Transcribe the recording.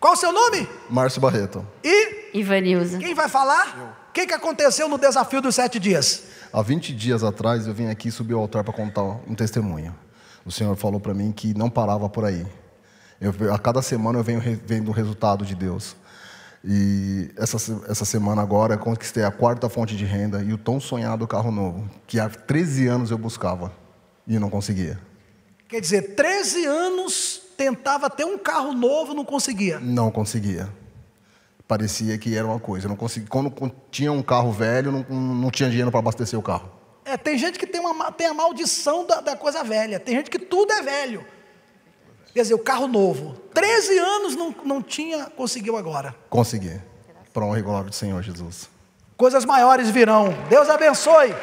Qual o seu nome? Márcio Barreto. E? Ivanilza. Quem vai falar? O que, que aconteceu no desafio dos sete dias? Há 20 dias atrás eu vim aqui subi ao altar para contar um testemunho. O Senhor falou para mim que não parava por aí. Eu, a cada semana eu venho vendo o resultado de Deus. E essa, essa semana agora conquistei a quarta fonte de renda e o tão sonhado carro novo, que há 13 anos eu buscava e não conseguia. Quer dizer, 13 anos tentava ter um carro novo, não conseguia. Não conseguia. Parecia que era uma coisa. Não conseguia. Quando tinha um carro velho, não, não tinha dinheiro para abastecer o carro. É, tem gente que tem, uma, tem a maldição da, da coisa velha. Tem gente que tudo é velho. Quer dizer, o carro novo. 13 anos não, não tinha, conseguiu agora. Consegui. Para honra e glória do Senhor Jesus. Coisas maiores virão. Deus abençoe.